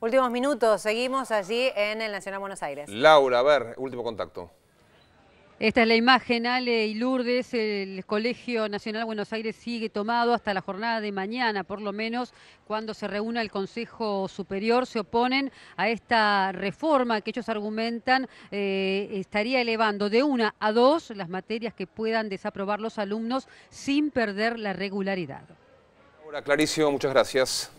Últimos minutos, seguimos allí en el Nacional Buenos Aires. Laura, a ver, último contacto. Esta es la imagen, Ale y Lourdes. El Colegio Nacional Buenos Aires sigue tomado hasta la jornada de mañana, por lo menos cuando se reúna el Consejo Superior. Se oponen a esta reforma que ellos argumentan eh, estaría elevando de una a dos las materias que puedan desaprobar los alumnos sin perder la regularidad. Ahora, clarísimo, muchas gracias.